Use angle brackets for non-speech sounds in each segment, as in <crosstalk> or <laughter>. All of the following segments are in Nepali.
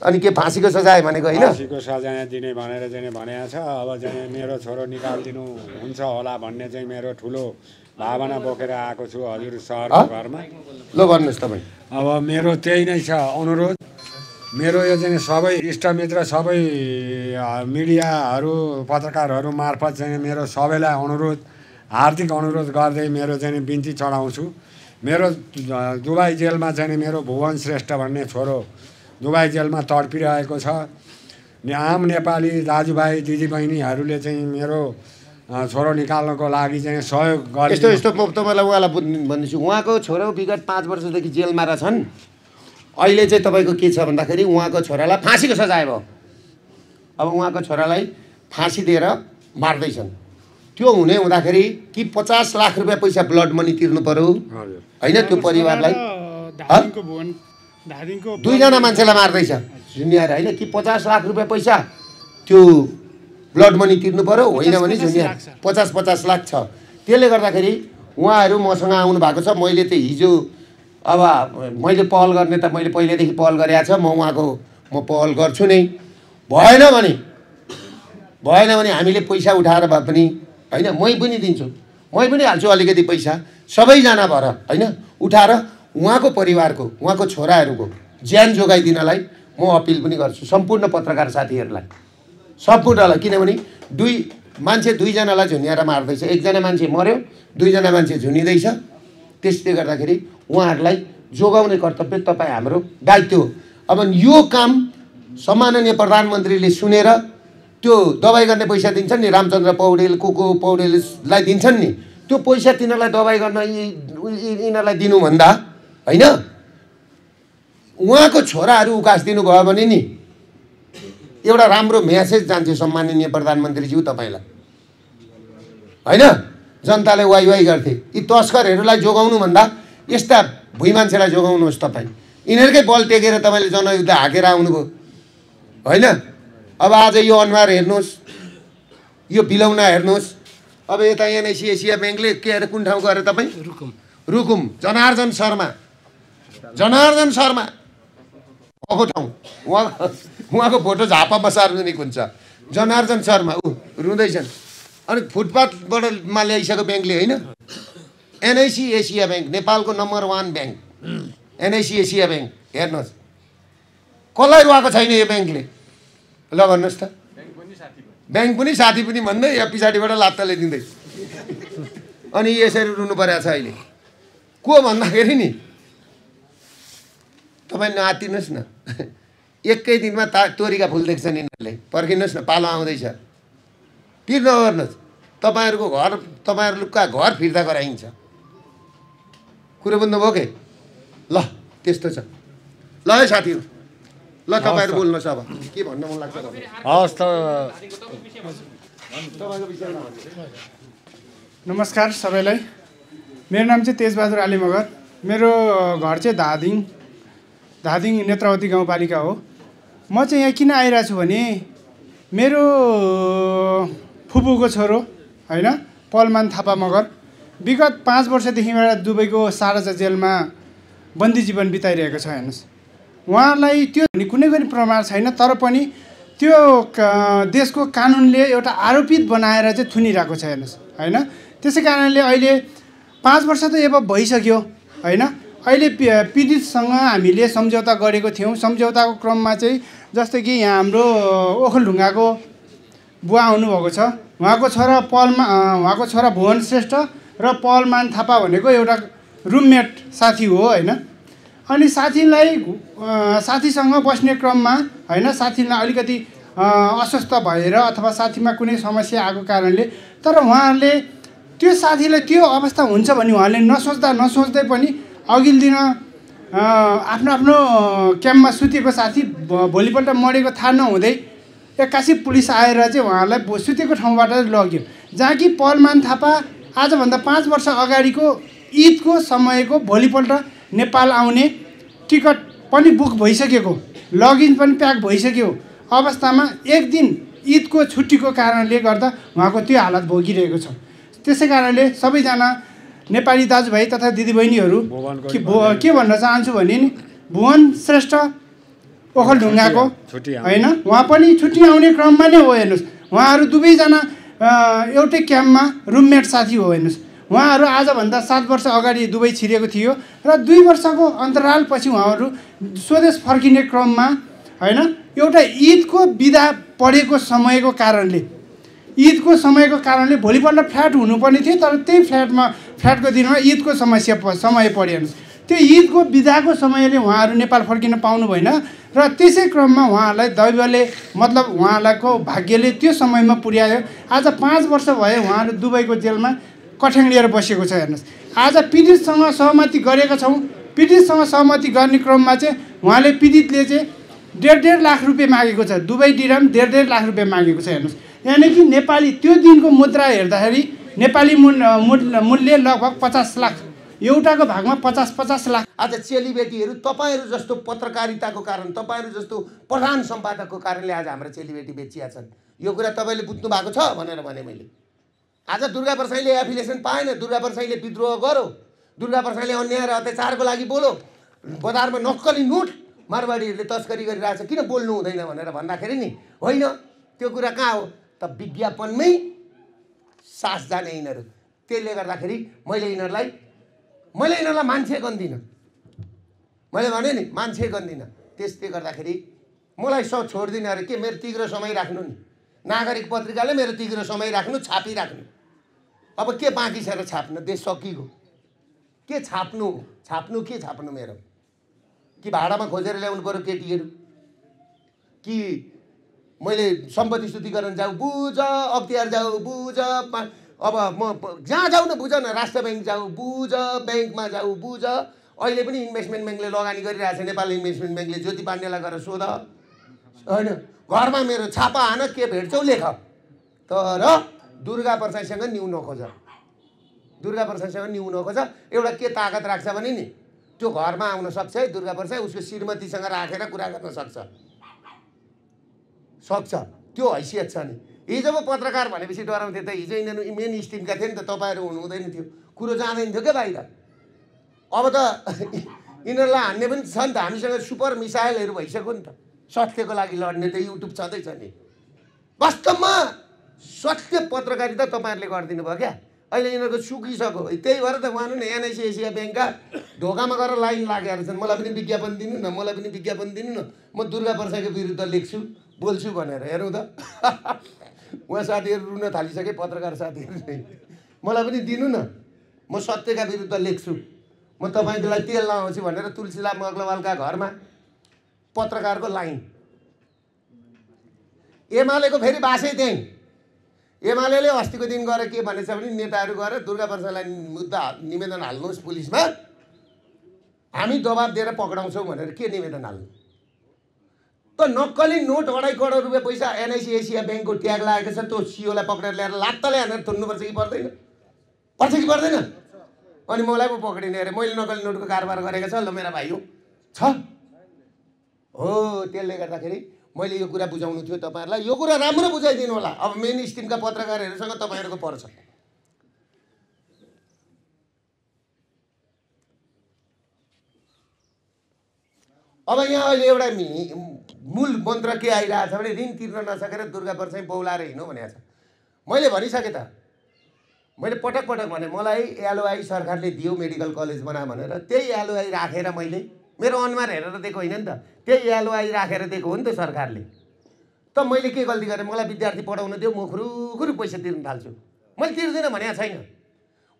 अनि के फाँसीको सजाय भनेको होइन फाँसीको सजाय दिने भनेर चाहिँ भनेको छ अब चाहिँ मेरो छोरो निकालिदिनु हुन्छ होला भन्ने चाहिँ मेरो ठुलो भावना बोकेर आएको छु हजुर सर घरमा लो भन्नुहोस् तपाईँ अब मेरो त्यही नै छ अनुरोध मेरो यो चाहिँ सबै इष्टमित्र सबै मिडियाहरू पत्रकारहरू मार्फत चाहिँ मेरो सबैलाई अनुरोध हार्दिक अनुरोध गर्दै मेरो चाहिँ बिन्ती चढाउँछु मेरो दुबई जेलमा चाहिँ मेरो भुवन श्रेष्ठ भन्ने छोरो दुबई जेलमा तडपिरहेको छ आम नेपाली दाजुभाइ दिदीबहिनीहरूले चाहिँ मेरो छोरो निकाल्नको लागि चाहिँ सहयोग गरे यस्तो यस्तो म तपाईँलाई उहाँलाई भन्दैछु उहाँको छोरो विगत पाँच वर्षदेखि जेलमा रहेछन् अहिले चाहिँ तपाईँको के छ भन्दाखेरि उहाँको छोरालाई फाँसीको सजाय भयो अब उहाँको छोरालाई फाँसी दिएर मार्दैछन् त्यो हुने हुँदाखेरि कि पचास लाख रुपियाँ पैसा ब्लड मनी तिर्नु पऱ्यो होइन त्यो परिवारलाई दुईजना मान्छेलाई मार्दैछ झुनियार होइन कि पचास लाख रुपियाँ पैसा त्यो ब्लड मनी तिर्नु पऱ्यो होइन भने झुनिया पचास पचास लाख छ त्यसले गर्दाखेरि उहाँहरू मसँग आउनु भएको छ मैले त हिजो अब मैले पहल गर्ने त मैले पहिल्यैदेखि पहल गरेको छ म उहाँको म पहल गर्छु नै भएन भने भएन भने हामीले पैसा उठाएर भए पनि होइन मै पनि दिन्छु मै पनि हाल्छु अलिकति पैसा सबैजना भएर होइन उठाएर उहाँको परिवारको उहाँको छोराहरूको ज्यान जोगाइदिनलाई म अपिल पनि गर्छु सम्पूर्ण पत्रकार साथीहरूलाई सम्पूर्णलाई किनभने दुई मान्छे दुईजनालाई झुन्याएर मार्दैछ एकजना मान्छे मऱ्यो दुईजना मान्छे झुनिँदैछ त्यसले गर्दाखेरि उहाँहरूलाई जोगाउने कर्तव्य तपाईँ हाम्रो दायित्व हो अब यो काम सम्माननीय प्रधानमन्त्रीले सुनेर त्यो दबाई गर्ने पैसा दिन्छन् नि रामचन्द्र पौडेल को को पौडेललाई दिन्छन् नि त्यो पैसा तिनीहरूलाई दबाई गर्न यिनीहरूलाई दिनुभन्दा होइन उहाँको छोराहरू उकास दिनुभयो भने नि एउटा राम्रो म्यासेज जान्थ्यो सम्माननीय प्रधानमन्त्रीज्यू तपाईँलाई होइन जनताले वाइ वाइ गर्थे यी तस्करहरूलाई जोगाउनुभन्दा यस्ता भुइँ मान्छेलाई जोगाउनुहोस् तपाईँ यिनीहरूकै बल टेकेर तपाईँले जनयुद्ध हाकेर आउनुभयो होइन अब आज यो अनुहार हेर्नुहोस् यो बिलौना हेर्नुहोस् अब यता एनआइसिएसिया ब्याङ्कले के अरे कुन ठाउँ गएर तपाईँ रुकुम रुकुम जनार्जन शर्मा जनार्दन शर्मा अघो ठाउँ उहाँ उहाँको फोटो झापामा सार्वजनिक हुन्छ जनार्दन शर्मा ऊ रुँदैछन् अनि फुटपाथबाटमा ल्याइसक्यो ब्याङ्कले होइन एनआइसी एसिया ब्याङ्क नेपालको number one bank NIC Asia bank हेर्नुहोस् कसलाई रुवाएको छैन यो ब्याङ्कले ल भन्नुहोस् त ब्याङ्क पनि साथी पनि भन्दै या पछाडिबाट लात्ता ल्याइदिँदै अनि यसरी रुनु परेको छ अहिले को भन्दाखेरि नि तपाईँ नआतिनुहोस् न एकै दिनमा ता तोरीका फुल देख्छन् यिनीहरूले पर्खिनुहोस् न पालो आउँदैछ पिर नगर्नुहोस् तपाईँहरूको घर तपाईँहरूका घर फिर्ता गराइन्छ कुरो बुझ्नुभयो के ल त्यस्तो छ ल है साथीहरू ल तपाईँहरू बोल्नुहोस् अब के भन्नु मन लाग्छ हवस् त नमस्कार सबैलाई मेरो नाम चाहिँ तेजबहादुर आली मगर मेरो घर चाहिँ धादिङ धादिङ नेत्रावती गाउँपालिका हो म चाहिँ यहाँ किन आइरहेको छु भने मेरो फुपूको छोरो होइन पलमान थापा मगर विगत पाँच वर्षदेखिबाट दुबईको सारजा जेलमा बन्दी जीवन बिताइरहेको छ हेर्नुहोस् उहाँलाई त्यो कुनै पनि प्रमाण छैन तर पनि त्यो देशको कानुनले एउटा आरोपित बनाएर चाहिँ थुनिरहेको छ हेर्नुहोस् होइन त्यसै कारणले अहिले पाँच वर्ष त एब भइसक्यो होइन अहिले पीडितसँग हामीले सम्झौता गरेको थियौँ सम्झौताको क्रममा चाहिँ जस्तै कि यहाँ हाम्रो ओखलढुङ्गाको बुवा आउनुभएको छ उहाँको छोरा पलमा उहाँको छोरा भुवन श्रेष्ठ र पलमान थापा भनेको एउटा रुममेट साथी हो होइन अनि साथीलाई साथीसँग बस्ने क्रममा होइन साथीलाई अलिकति अस्वस्थ भएर अथवा साथीमा कुनै समस्या आएको कारणले तर उहाँहरूले त्यो साथीलाई त्यो अवस्था हुन्छ भने उहाँले नसोच्दा नसोच्दै पनि अघिल्लो दिन आफ्नो आफ्नो क्याम्पमा सुतेको साथी भोलिपल्ट मरेको थाहा नहुँदै एक्कासी पुलिस आएर चाहिँ उहाँलाई सुतेको ठाउँबाट लग्यो जहाँ कि पहलमान थापा आजभन्दा पाँच वर्ष अगाडिको ईदको समयको भोलिपल्ट नेपाल आउने टिकट पनि बुक भइसकेको लगइन पनि प्याक भइसक्यो अवस्थामा एक दिन ईदको छुट्टीको कारणले गर्दा उहाँको त्यो हालत भोगिरहेको छ त्यसै कारणले सबैजना नेपाली दाजुभाइ तथा दिदीबहिनीहरू के भन्न चाहन्छु भने नि भुवन श्रेष्ठ ओखलढुङ्गाको होइन उहाँ पनि छुट्टी आउने क्रममा नै हो हेर्नुहोस् उहाँहरू दुवैजना एउटै क्याम्पमा रुममेट साथी हो हेर्नुहोस् उहाँहरू आजभन्दा सात वर्ष अगाडि दुबई छिरेको थियो र दुई वर्षको अन्तरालपछि उहाँहरू स्वदेश फर्किने क्रममा होइन एउटा ईदको बिदा पढेको समयको कारणले ईदको समयको कारणले भोलिपल्ट फ्ल्याट हुनुपर्ने थियो तर त्यही फ्ल्याटमा फ्ल्याटको दिनमा ईदको समस्या प समय पऱ्यो हेर्नुहोस् त्यो ईदको विदाको समयले उहाँहरू नेपाल फर्किन पाउनु भएन र त्यसै क्रममा उहाँहरूलाई दैवले मतलब उहाँहरूको भाग्यले त्यो समयमा पुर्यायो आज पाँच वर्ष भयो उहाँहरू दुबईको जेलमा कठ्याङ लिएर बसेको छ हेर्नुहोस् आज पीडितसँग सहमति गरेका छौँ पीडितसँग सहमति गर्ने क्रममा चाहिँ उहाँले पीडितले चाहिँ डेढ डेढ लाख रुपियाँ मागेको छ दुबई डिराम डेढ डेढ लाख रुपियाँ मागेको छ हेर्नुहोस् यानि कि नेपाली त्यो दिनको मुद्रा हेर्दाखेरि नेपाली मूल मूल्य लगभग पचास लाख एउटाको भागमा पचास पचास लाख आज चेलीबेटीहरू तपाईँहरू जस्तो पत्रकारिताको कारण तपाईँहरू जस्तो प्रधान सम्पादकको कारणले आज हाम्रा चेलीबेटी बेचिया छन् यो कुरा तपाईँले बुझ्नु भएको छ भनेर भने मैले आज दुर्गा प्रसाईले एफिलिएसन पाएन दुर्गा प्रसाईले विद्रोह गरो दुर्गा प्रसाईले अन्याय र अत्याचारको लागि बोलो बजारमा नक्कली नोट मारवाडीहरूले तस्करी छ किन बोल्नु हुँदैन भनेर भन्दाखेरि नि होइन त्यो कुरा कहाँ हो त विज्ञापनमै सास जाने यिनीहरू त्यसले गर्दाखेरि मैले यिनीहरूलाई मैले यिनीहरूलाई मान्छे गन्दिनँ मैले भने नि मान्छे गन्दिनँ त्यसले गर्दाखेरि मलाई सब छोडिदिने अरे के मेरो तिग्रो समय राख्नु नि नागरिक पत्रिकाले मेरो तिग्रो समय राख्नु छापिराख्नु अब के बाँकी छ र छाप्नु देश सकिगयो के छाप्नु छाप्नु के छाप्नु मेरो कि भाडामा खोजेर ल्याउनु पऱ्यो केटीहरू कि मैले सम्पत्ति शुद्धिकरण जाऊ बुझ अख्तियार जाऊ बुझ अब म जहाँ जाउँ न बुझ न राष्ट्र ब्याङ्क जाऊ बुझ ब्याङ्कमा जाऊ बुझ अहिले पनि इन्भेस्टमेन्ट ब्याङ्कले लगानी गरिरहेको छ नेपाल इन्भेस्टमेन्ट ब्याङ्कले ज्योति पाण्डेलाई गएर सोध होइन घरमा मेरो छापा आन के भेट्छौ लेख तर दुर्गा प्रसादसँग न्यु नखोज दुर्गा प्रसाईसँग न्यु नखोज एउटा के तागत राख्छ भने नि त्यो घरमा आउन सक्छ है दुर्गा प्रसाद उसको श्रीमतीसँग राखेर कुरा गर्न सक्छ सक्छ त्यो हैसियत छ नि हिजो पो पत्रकार भनेपछि डराउँथे त हिजो यिनीहरू मेन स्ट्रिमका थिए नि त तपाईँहरू हुनु हुँदैन थियो कुरो जाँदैन थियो क्या बाहिर अब त <laughs> यिनीहरूलाई हान्ने पनि छ नि त हामीसँग सुपर मिसाइलहरू भइसक्यो नि त सत्यको लागि लड्ने त युट्युब छँदैछ नि वास्तवमा सत्य पत्रकारिता तपाईँहरूले गरिदिनु भयो क्या अहिले यिनीहरूको सुकिसक्यो त्यही भएर त उहाँ नि एनआइसी एसिया ब्याङ्कका ढोकामा गएर लाइन लागेर छन् मलाई पनि विज्ञापन दिनु न मलाई पनि विज्ञापन दिनु न म दुर्गा प्रसादको विरुद्ध लेख्छु बोल्छु भनेर हेरौँ त <laughs> उहाँ साथीहरू रुन थालिसके पत्रकार साथीहरू मलाई पनि दिनु न म सत्यका विरुद्ध लेख्छु म तपाईँलाई तेल लगाउँछु भनेर तुलसीला मग्लवालका घरमा पत्रकारको लाइन एमालेको फेरि बासै त्यहीँ एमाले अस्तिको दिन गएर के भनेछ भने नेताहरू गएर दुर्गा प्रसादलाई मुद्दा निवेदन हाल्नुहोस् पुलिसमा हामी दबाब दिएर पक्राउँछौँ भनेर के निवेदन हाल्नु त नक्कली नोट अढाई करोड रुपियाँ पैसा एनआइसी एसिया ब्याङ्कको ट्याग लागेको छ त्यो सिओलाई पक्रेर ल्याएर लात्तले हानेर थुन्नुपर्छ कि पर्दैन पर्छ कि पर्दैन अनि मलाई पो पक्रिने अरे मैले नक्कली नोटको कारोबार गरेको छ ल मेरा भाइ हो छ हो त्यसले गर्दाखेरि मैले यो कुरा बुझाउनु थियो तपाईँहरूलाई यो कुरा राम्रो बुझाइदिनु होला अब मेन स्ट्रिमका पत्रकारहरूसँग तपाईँहरूको पर्छ अब यहाँ अहिले एउटा मूल मन्त्र के आइरहेछ भने ऋण तिर्न नसकेर दुर्गा चाहिँ बौलाएर हिँड्नु भनेको छ मैले भनिसकेँ त मैले पटक पटक भने मलाई एलओआई सरकारले दियो मेडिकल कलेज बना भनेर त्यही एलओआई राखेर मैले मेरो अनुहार हेरेर दिएको होइन नि त त्यही एलवाई राखेर दिएको हो नि त सरकारले त मैले के गल्ती गरेँ मलाई विद्यार्थी पढाउन दियो म खुरुखुरु पैसा तिर्न थाल्छु मैले तिर्दिनँ भनेको छैन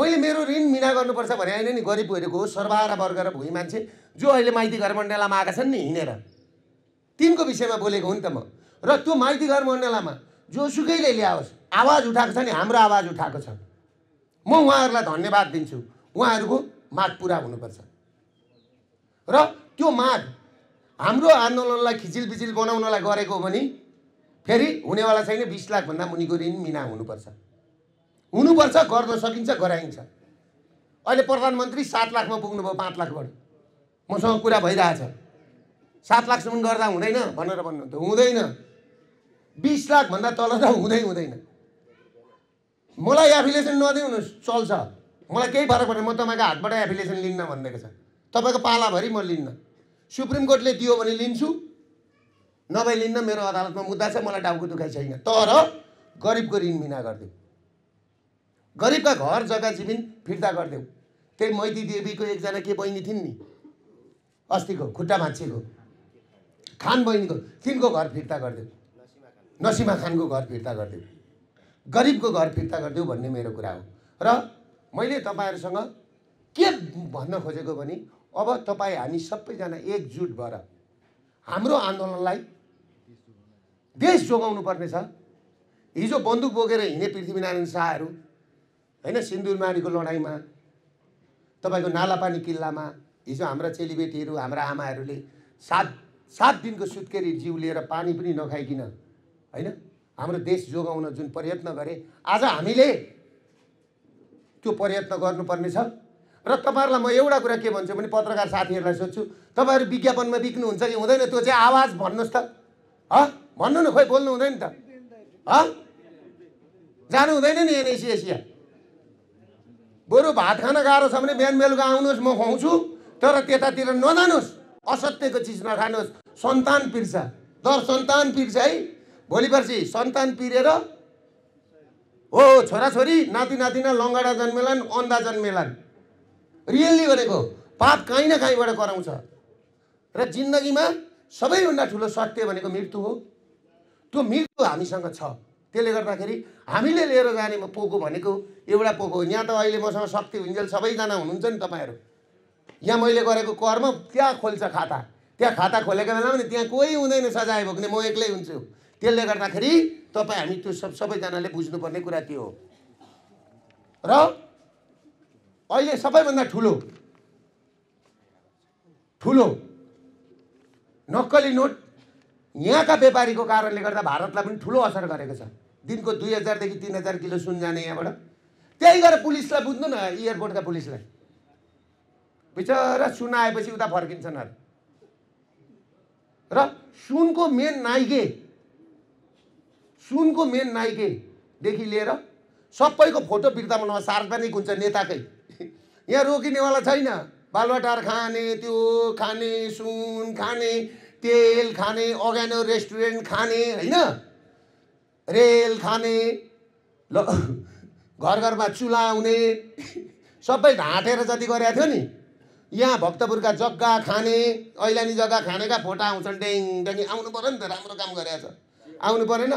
मैले मेरो ऋण मिना गर्नुपर्छ भने होइन नि गरिबहरूको हो वर्ग र भुइँ मान्छे जो अहिले माइती घर मण्डलामा आएका छन् नि हिँडेर तिनको विषयमा बोलेको हो नि त म र त्यो माइती घर मण्डलामा सुकैले ल्याओस् आवाज उठाएको छ नि हाम्रो आवाज उठाएको छ म उहाँहरूलाई धन्यवाद दिन्छु उहाँहरूको माग पुरा हुनुपर्छ र त्यो माग हाम्रो आन्दोलनलाई खिचिलबिचिल बनाउनलाई गरेको हो भने फेरि हुनेवाला छैन बिस लाखभन्दा मुनिको ऋण मिना हुनुपर्छ हुनुपर्छ गर्न सकिन्छ गराइन्छ अहिले प्रधानमन्त्री सात लाखमा पुग्नुभयो पाँच लाखबाट मसँग कुरा भइरहेछ सात लाखसम्म गर्दा हुँदैन भनेर भन्नु त हुँदैन बिस लाखभन्दा तल त हुँदै हुँदैन मलाई एफिलिएसन नदिउनुहोस् चल्छ मलाई केही फरक पर्दैन म तपाईँको हातबाट एफिलिएसन लिन्न भनिदिएको छ तपाईँको पालाभरि म लिन्न सुप्रिम कोर्टले दियो भने लिन्छु नभए लिन्न मेरो अदालतमा मुद्दा छ मलाई टाउको दुखाइ छैन तर गरिबको ऋण मिना गरिदेऊ गरिबका घर जग्गा जमिन फिर्ता गरिदेऊ त्यही मैती देवीको एकजना के बहिनी थिइन् नि अस्तिको खुट्टा मान्छेको खान बहिनीको तिनको घर फिर्ता गरिदेऊ नसिमा खानको घर फिर्ता गरिदेऊ गरिबको घर फिर्ता गरिदेऊ भन्ने मेरो कुरा हो र मैले तपाईँहरूसँग के भन्न खोजेको भने अब तपाईँ हामी सबैजना एकजुट भएर हाम्रो आन्दोलनलाई देश जोगाउनु पर्नेछ हिजो बन्दुक बोकेर हिँडे पृथ्वीनारायण शाहहरू होइन सिन्दुरमारीको लडाइँमा तपाईँको नालापानी किल्लामा हिजो हाम्रा चेलीबेटीहरू हाम्रा आमाहरूले सात सात दिनको सुत्केरी जिउ लिएर पानी पनि नखाइकन होइन हाम्रो देश जोगाउन जुन प्रयत्न गरे आज हामीले त्यो प्रयत्न गर्नुपर्नेछ र तपाईँहरूलाई म एउटा कुरा के भन्छु भने पत्रकार साथीहरूलाई सोध्छु तपाईँहरू विज्ञापनमा बिक्नुहुन्छ कि हुँदैन त्यो चाहिँ आवाज भन्नुहोस् त ह भन्नु न खोइ बोल्नु हुँदैन त ह जानु हुँदैन नि एनएसी एसिया बरु भात खान गाह्रो छ भने बिहान बेलुका आउनुहोस् म खुवाउँछु तर त्यतातिर नजानुहोस् असत्यको चिज नखानुहोस् सन्तान पिर्छ दर सन्तान पिर्छ है भोलि पर्सि सन्तान पिरेर हो छोराछोरी नाति नातिना लङ्गडा जन्मेलान् अन्धा जन्मेलान् रियल्ली भनेको पाप काहीँ न काहीँबाट कराउँछ र जिन्दगीमा सबैभन्दा ठुलो सत्य भनेको मृत्यु हो त्यो मृत्यु हामीसँग छ त्यसले गर्दाखेरि हामीले लिएर जाने पोको भनेको एउटा पोको हो यहाँ त अहिले मसँग शक्ति हुन्जेल सबैजना हुनुहुन्छ नि तपाईँहरू यहाँ मैले गरेको कर्म त्यहाँ खोल्छ खाता त्यहाँ खाता खोलेको बेलामा नि त्यहाँ कोही हुँदैन सजाय भोग्ने म एक्लै हुन्छु त्यसले गर्दाखेरि तपाईँ हामी त्यो सब सबैजनाले बुझ्नुपर्ने कुरा त्यो हो र अहिले सबैभन्दा ठुलो ठुलो नक्कली नोट यहाँका व्यापारीको कारणले गर्दा भारतलाई पनि ठुलो असर गरेको छ दिनको दुई हजारदेखि तिन हजार किलो सुन जाने यहाँबाट त्यही गरेर पुलिसलाई बुझ्नु न एयरपोर्टका पुलिसलाई बिचरा सुन आएपछि उता फर्किन्छन् अरे र सुनको मेन नाइके सुनको मेन नाइकेदेखि लिएर सबैको फोटो बिर्तामा नभए सार्वजनिक हुन्छ नेताकै यहाँ रोकिनेवाला छैन बालबाटार खाने त्यो खाने सुन खाने तेल खाने अगानो रेस्टुरेन्ट खाने होइन रेल खाने ल घर घरमा चुल्हा आउने सबै ढाँटेर जति गरेको थियो नि यहाँ भक्तपुरका जग्गा खाने ऐलानी जग्गा खानेका फोटा आउँछन् ड्याङ ड्याङ आउनु पऱ्यो नि त राम्रो काम गरेको छ आउनु परेन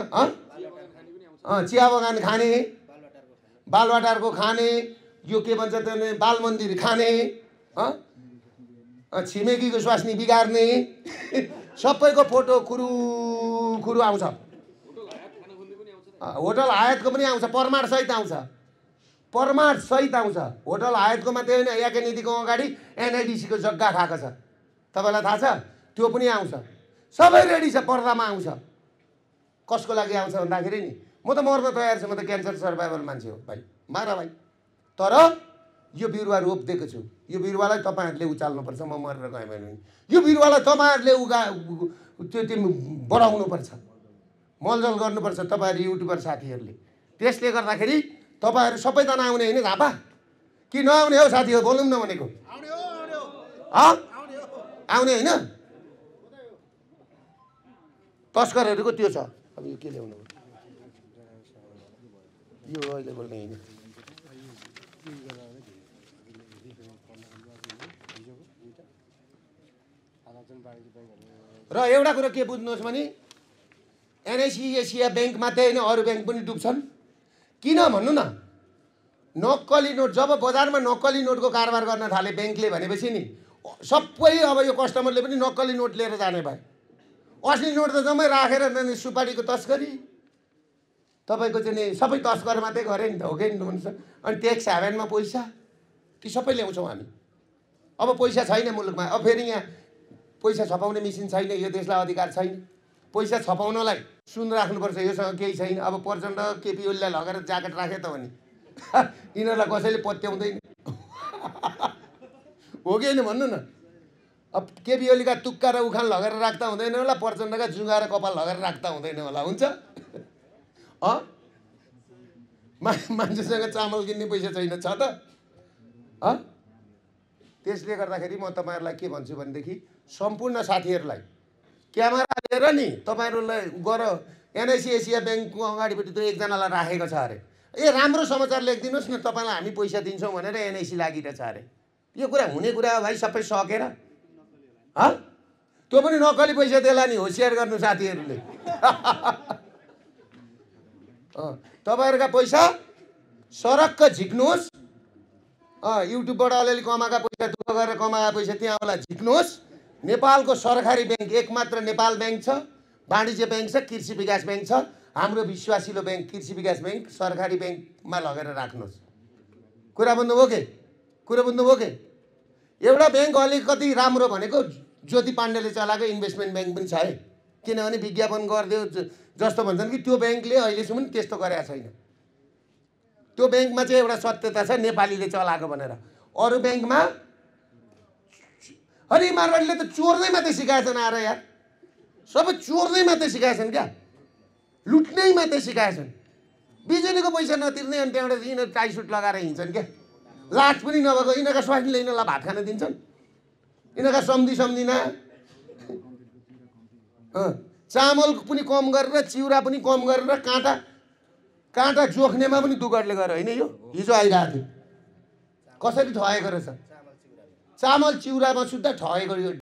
चिया बगान खाने बालवाटारको खाने यो के भन्छ त बाल मन्दिर खाने छिमेकीको स्वास्नी बिगार्ने <laughs> सबैको फोटो कुरु कुरु आउँछ होटल आयातको पनि आउँछ प्रमाणसहित आउँछ प्रमाणसहित आउँछ होटल आयातको मात्रै होइन याके नीतिको अगाडि एनआइडिसीको जग्गा खाएको छ तपाईँलाई थाहा छ त्यो पनि आउँछ सबै रेडी छ पर्दामा आउँछ कसको लागि आउँछ भन्दाखेरि नि म त मर्न तयार छु म त क्यान्सर सर्भाइभल मान्छे हो भाइ मार भाइ तर यो बिरुवा रोपिदिएको छु यो बिरुवालाई तपाईँहरूले उचाल्नुपर्छ म मरेर गएँ भने यो बिरुवालाई तपाईँहरूले उगा त्यो त्यो बढाउनुपर्छ मलजल गर्नुपर्छ तपाईँहरू युट्युबर साथीहरूले त्यसले गर्दाखेरि तपाईँहरू सबैजना आउने होइन झापा कि नआउने हो साथी हो बोलौँ न भनेको आउने होइन तस्करहरूको त्यो छ अब यो के ल्याउनु यो अहिले बोल्ने होइन र एउटा कुरो के बुझ्नुहोस् भने एनआइसी एसिया ब्याङ्क मात्रै होइन अरू ब्याङ्क पनि डुब्छन् किन भन्नु न नक्कली नोट जब बजारमा नक्कली नोटको कारोबार गर्न थाले ब्याङ्कले भनेपछि नि सबै अब यो कस्टमरले पनि नक्कली नोट लिएर जाने भए असली नोट त जम्मै राखेर सुपारीको तस्करी तपाईँको चाहिँ नि सबै तस्कर मात्रै गऱ्यो नि त नि हुन्छ अनि ट्याक्स हेभेनमा पैसा ती सबै ल्याउँछौँ हामी अब पैसा छैन मुलुकमा अब फेरि यहाँ पैसा छपाउने मेसिन छैन यो देशलाई अधिकार छैन पैसा छपाउनलाई सुन राख्नुपर्छ योसँग केही छैन अब प्रचण्ड केपी ओलीलाई लगेर ज्याकेट राखे त भने <laughs> यिनीहरूलाई कसैले पत्याउँदैन <laughs> हो कि होइन भन्नु न अब केपी ओलीका तुक्का र उखान लगेर राख्दा हुँदैन होला प्रचण्डका जुगा र कपाल लगेर राख्दा हुँदैन होला हुन्छ <laughs> अँ मा मान्छेसँग चामल किन्ने पैसा छैन छ त त्यसले गर्दाखेरि म तपाईँहरूलाई के भन्छु भनेदेखि सम्पूर्ण साथीहरूलाई क्यामेरा लिएर नि तपाईँहरूलाई गर एनआइसी एसिया ब्याङ्कको अगाडिपट्टि त्यो एकजनालाई राखेको छ अरे ए राम्रो समाचार लेखिदिनुहोस् न तपाईँलाई हामी पैसा दिन्छौँ भनेर एनआइसी लागिरहेछ अरे यो कुरा हुने कुरा हो भाइ सबै सकेर ह त्यो पनि नक्कली पैसा देला नि होसियार गर्नु साथीहरूले <laughs> तपाईँहरूका पैसा सरक्क झिक्नुहोस् युट्युबबाट अलिअलि कमाएका पैसा दुःख गरेर कमाएका पैसा त्यहाँ होला झिक्नुहोस् नेपालको सरकारी ब्याङ्क एकमात्र नेपाल ब्याङ्क छ वाणिज्य ब्याङ्क छ कृषि विकास ब्याङ्क छ हाम्रो विश्वासिलो ब्याङ्क कृषि विकास ब्याङ्क सरकारी ब्याङ्कमा लगेर राख्नुहोस् कुरा बुझ्नुभयो के कुरा बुझ्नुभयो के एउटा ब्याङ्क अलिकति राम्रो भनेको ज्योति पाण्डेले चलाएको इन्भेस्टमेन्ट ब्याङ्क पनि छ है किनभने विज्ञापन गरिदियो जस्तो भन्छन् कि त्यो ब्याङ्कले अहिलेसम्म त्यस्तो गरेका छैन त्यो ब्याङ्कमा चाहिँ एउटा सत्यता छ नेपालीले चलाएको भनेर अरू ब्याङ्कमा हरि मारवाडीले त चोर्दै मात्रै सिकाएछन् आएर यार सबै चोर्दै मात्रै सिकाएछन् क्या लुट्नै मात्रै सिकाएछन् बिजुलीको पैसा नतिर्ने अनि त्यहाँबाट यिनीहरू टाइसुट लगाएर हिँड्छन् क्या लाज पनि नभएको यिनीहरूका स्वास्नीले यिनीहरूलाई भात खान दिन्छन् यिनीहरूका सम्धि सम्झिना चामल पनि कम गरेर चिउरा पनि कम गरेर काँटा काँटा जोख्नेमा पनि दुगडले गरेर होइन यो हिजो आइरहेको थियो कसरी ठगेको रहेछ चामल चिउरामा सुद्धा ठगेको यो